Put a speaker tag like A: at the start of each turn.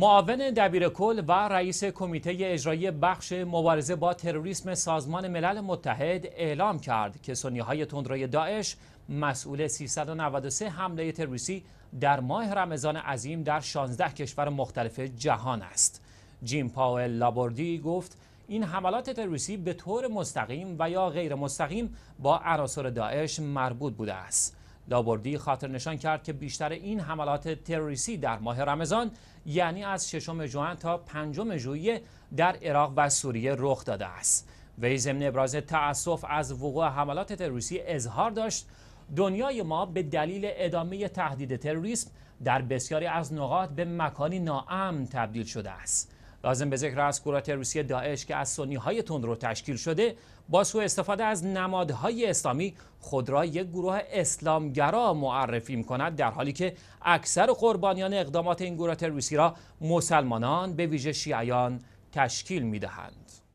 A: معاون دبیر کل و رئیس کمیته اجرایی بخش مبارزه با تروریسم سازمان ملل متحد اعلام کرد که سنی های تندروی داعش مسئول 393 حمله تروریستی در ماه رمضان عظیم در 16 کشور مختلف جهان است. جیم پاول لابوردی گفت این حملات تروریستی به طور مستقیم و یا غیر مستقیم با عناصر داعش مربوط بوده است. دابردی خاطر نشان کرد که بیشتر این حملات تروریستی در ماه رمضان یعنی از ششم جوان تا پنجم ژوئیه در عراق و سوریه رخ داده است وی ضمن ابراز تأسف از وقوع حملات تروریستی اظهار داشت دنیای ما به دلیل ادامه تهدید تروریسم در بسیاری از نقاط به مکانی ناامن تبدیل شده است لازم به ذکر است گروه روسیه داعش که از سنی های رو تشکیل شده با سوء استفاده از نمادهای اسلامی خود را یک گروه اسلامگرا معرفی می کند در حالی که اکثر قربانیان اقدامات این گروه تروریستی را مسلمانان به ویژه شیعیان تشکیل می دهند.